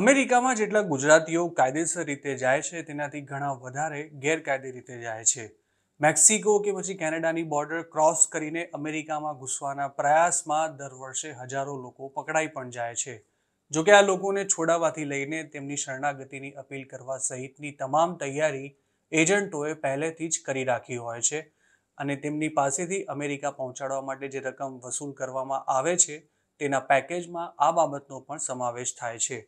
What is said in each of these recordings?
અમેરિકામાં જેટલા ગુજરાતીઓ કાયદેસર રીતે જાય છે તેનાથી ઘણા વધારે ગેરકાયદે રીતે જાય છે મેક્સિકો કે પછી કેનેડાની બોર્ડર ક્રોસ કરીને અમેરિકામાં ઘૂસવાના પ્રયાસમાં દર વર્ષે હજારો લોકો પકડાઈ પણ જાય છે જોકે આ લોકોને છોડાવવાથી લઈને તેમની શરણાગતિની અપીલ કરવા સહિતની તમામ તૈયારી એજન્ટોએ પહેલેથી જ કરી રાખી હોય છે અને તેમની પાસેથી અમેરિકા પહોંચાડવા માટે જે રકમ વસૂલ કરવામાં આવે છે તેના પેકેજમાં આ બાબતનો પણ સમાવેશ થાય છે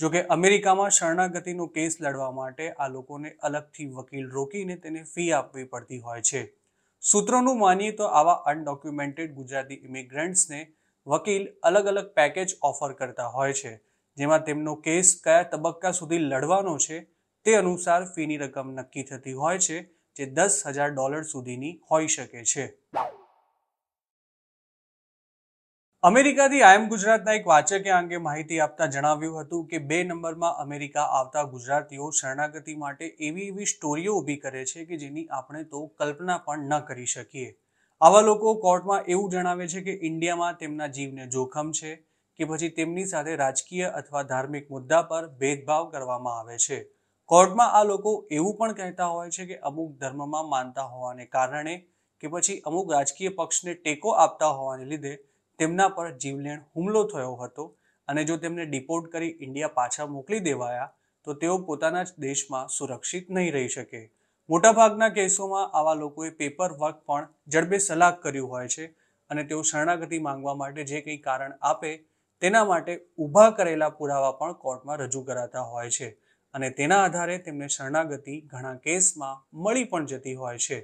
જો કે અમેરિકામાં શરણાગતિનો કેસ લડવા માટે આ લોકોને અલગથી વકીલ રોકીને તેને ફી આપવી પડતી હોય છે સૂત્રોનું માનીએ તો આવા અનડોક્યુમેન્ટેડ ગુજરાતી ઇમિગ્રન્ટ્સને વકીલ અલગ અલગ પેકેજ ઓફર કરતા હોય છે જેમાં તેમનો કેસ કયા તબક્કા સુધી લડવાનો છે તે અનુસાર ફીની રકમ નક્કી થતી હોય છે જે દસ હજાર ડોલર સુધીની હોઈ શકે છે અમેરિકાથી આઈએમ ગુજરાતના એક વાચકે અંગે માહિતી આપતા જણાવ્યું હતું કે બે નંબરમાં અમેરિકા આવતા ગુજરાતીઓ શરણાગતિ માટે એવી એવી સ્ટોરીઓ ઊભી કરે છે કે જેની આપણે તો કલ્પના પણ ન કરી શકીએ આવા લોકો કોર્ટમાં એવું જણાવે છે કે ઇન્ડિયામાં તેમના જીવને જોખમ છે કે પછી તેમની સાથે રાજકીય અથવા ધાર્મિક મુદ્દા પર ભેદભાવ કરવામાં આવે છે કોર્ટમાં આ લોકો એવું પણ કહેતા હોય છે કે અમુક ધર્મમાં માનતા હોવાને કારણે કે પછી અમુક રાજકીય પક્ષને ટેકો આપતા હોવાને લીધે તેમના પર જીવલેણ હુમલો થયો હતો અને જો તેમને ડિપોર્ટ કરી ઇન્ડિયા પાછા મોકલી દેવાયા તો તેઓ પોતાના જ દેશમાં સુરક્ષિત નહીં રહી શકે મોટાભાગના કેસોમાં આવા લોકોએ પેપર વર્ક પણ જડબે સલાહ કર્યું હોય છે અને તેઓ શરણાગતિ માંગવા માટે જે કંઈ કારણ આપે તેના માટે ઊભા કરેલા પુરાવા પણ કોર્ટમાં રજૂ કરાતા હોય છે અને તેના આધારે તેમને શરણાગતિ ઘણા કેસમાં મળી પણ જતી હોય છે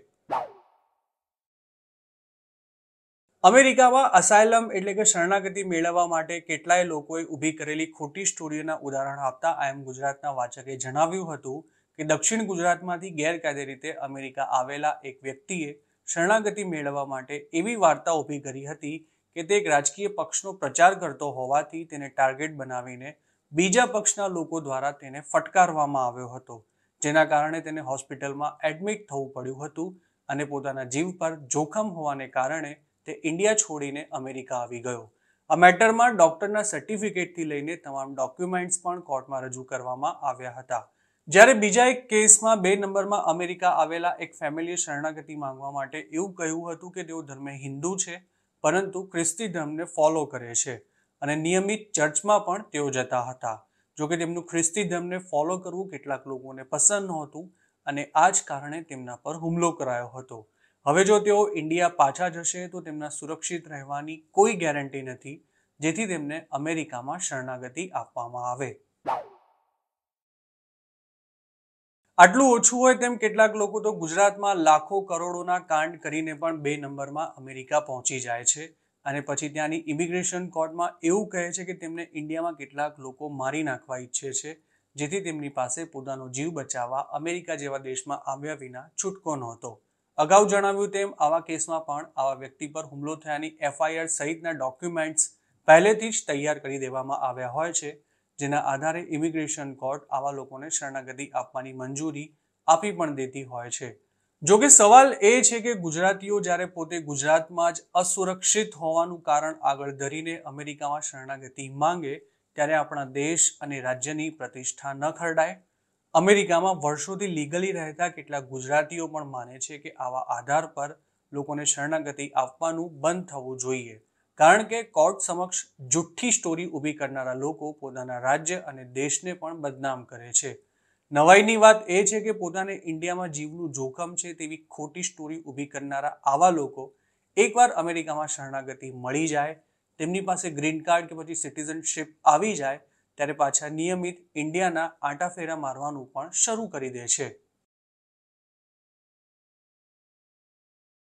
અમેરિકામાં અસાયલમ એટલે કે શરણાગતિ મેળવવા માટે કેટલાય લોકોએ ઊભી કરેલી ખોટી સ્ટોરીઓના ઉદાહરણ આપતા આઈએમ ગુજરાતના વાચકે જણાવ્યું હતું કે દક્ષિણ ગુજરાતમાંથી ગેરકાયદે રીતે અમેરિકા આવેલા એક વ્યક્તિએ શરણાગતિ મેળવવા માટે એવી વાર્તા ઊભી કરી હતી કે તે એક રાજકીય પક્ષનો પ્રચાર કરતો હોવાથી તેને ટાર્ગેટ બનાવીને બીજા પક્ષના લોકો દ્વારા તેને ફટકારવામાં આવ્યો હતો જેના કારણે તેને હોસ્પિટલમાં એડમિટ થવું પડ્યું હતું અને પોતાના જીવ પર જોખમ હોવાને કારણે તે ઇન્ડિયા છોડીને અમેરિકા આવી ગયો આ મેટરમાં ડૉક્ટરના સર્ટિફિકેટથી લઈને તમામ ડોક્યુમેન્ટ્સ પણ કોર્ટમાં રજૂ કરવામાં આવ્યા હતા જ્યારે બીજા એક કેસમાં બે નંબરમાં અમેરિકા આવેલા એક ફેમિલીએ શરણાગતિ માંગવા માટે એવું કહ્યું હતું કે તેઓ ધર્મે હિન્દુ છે પરંતુ ખ્રિસ્તી ધર્મને ફોલો કરે છે અને નિયમિત ચર્ચમાં પણ તેઓ જતા હતા જો કે તેમનું ખ્રિસ્તી ધર્મને ફોલો કરવું કેટલાક લોકોને પસંદ નહોતું અને આ જ કારણે તેમના પર હુમલો કરાયો હતો હવે જો તેઓ ઇન્ડિયા પાછા જશે તો તેમના સુરક્ષિત રહેવાની કોઈ ગેરંટી નથી જેથી તેમને અમેરિકામાં શરણાગતિ આપવામાં આવે આટલું ઓછું હોય તેમ કેટલાક લોકો તો ગુજરાતમાં લાખો કરોડોના કાંડ કરીને પણ બે નંબરમાં અમેરિકા પહોંચી જાય છે અને પછી ત્યાંની ઇમિગ્રેશન કોર્ટમાં એવું કહે છે કે તેમને ઇન્ડિયામાં કેટલાક લોકો મારી નાખવા ઈચ્છે છે જેથી તેમની પાસે પોતાનો જીવ બચાવવા અમેરિકા જેવા દેશમાં આવ્યા વિના છૂટકો નહોતો અગાઉ જણાવ્યું તેમ આવા કેસમાં પણ આવા વ્યક્તિ પર હુમલો થયાની એફઆઈઆર સહિતના ડોક્યુમેન્ટ્સ પહેલેથી જ તૈયાર કરી દેવામાં આવ્યા હોય છે જેના આધારે ઇમિગ્રેશન કોર્ટ આવા લોકોને શરણાગતિ આપવાની મંજૂરી આપી પણ દેતી હોય છે જો કે સવાલ એ છે કે ગુજરાતીઓ જ્યારે પોતે ગુજરાતમાં જ અસુરક્ષિત હોવાનું કારણ આગળ ધરીને અમેરિકામાં શરણાગતિ માંગે ત્યારે આપણા દેશ અને રાજ્યની પ્રતિષ્ઠા ન ખરડાય અમેરિકામાં વર્ષોથી લીગલી રહેતા કેટલાક ગુજરાતીઓ પણ માને છે કે આવા આધાર પર લોકોને શરણાગતિ આપવાનું બંધ થવું જોઈએ કારણ કે કોર્ટ સમક્ષ જુઠ્ઠી સ્ટોરી ઊભી કરનારા લોકો પોતાના રાજ્ય અને દેશને પણ બદનામ કરે છે નવાઈની વાત એ છે કે પોતાને ઇન્ડિયામાં જીવનું જોખમ છે તેવી ખોટી સ્ટોરી ઊભી કરનારા આવા લોકો એકવાર અમેરિકામાં શરણાગતિ મળી જાય તેમની પાસે ગ્રીન કાર્ડ કે પછી સિટીઝનશીપ આવી જાય ત્યારે પાછા નિયમિત ઇન્ડિયાના આંટાફેરા મારવાનું પણ શરૂ કરી દે છે